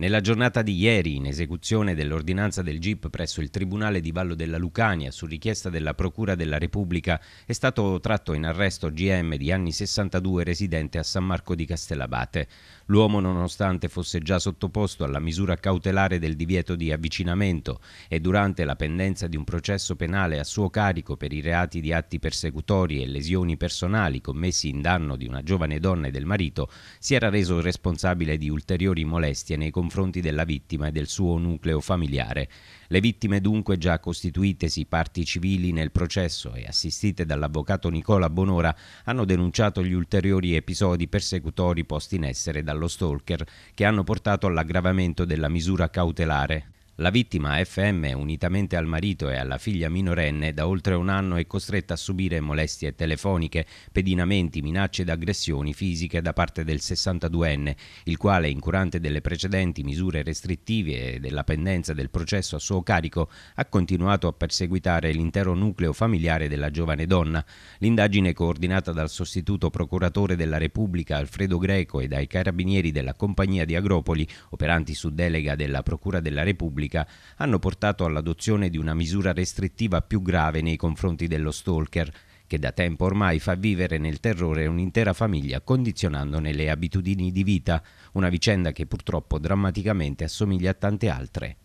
Nella giornata di ieri, in esecuzione dell'ordinanza del GIP presso il Tribunale di Vallo della Lucania su richiesta della Procura della Repubblica, è stato tratto in arresto GM di anni 62 residente a San Marco di Castellabate. L'uomo, nonostante fosse già sottoposto alla misura cautelare del divieto di avvicinamento e durante la pendenza di un processo penale a suo carico per i reati di atti persecutori e lesioni personali commessi in danno di una giovane donna e del marito, si era reso responsabile di ulteriori molestie nei confronti confronti della vittima e del suo nucleo familiare. Le vittime dunque già costituitesi parti civili nel processo e assistite dall'avvocato Nicola Bonora hanno denunciato gli ulteriori episodi persecutori posti in essere dallo stalker che hanno portato all'aggravamento della misura cautelare. La vittima FM, unitamente al marito e alla figlia minorenne, da oltre un anno è costretta a subire molestie telefoniche, pedinamenti, minacce ed aggressioni fisiche da parte del 62enne, il quale, incurante delle precedenti misure restrittive e della pendenza del processo a suo carico, ha continuato a perseguitare l'intero nucleo familiare della giovane donna. L'indagine coordinata dal sostituto procuratore della Repubblica Alfredo Greco e dai carabinieri della compagnia di Agropoli, operanti su delega della Procura della Repubblica, pubblica hanno portato all'adozione di una misura restrittiva più grave nei confronti dello stalker, che da tempo ormai fa vivere nel terrore un'intera famiglia condizionandone le abitudini di vita, una vicenda che purtroppo drammaticamente assomiglia a tante altre.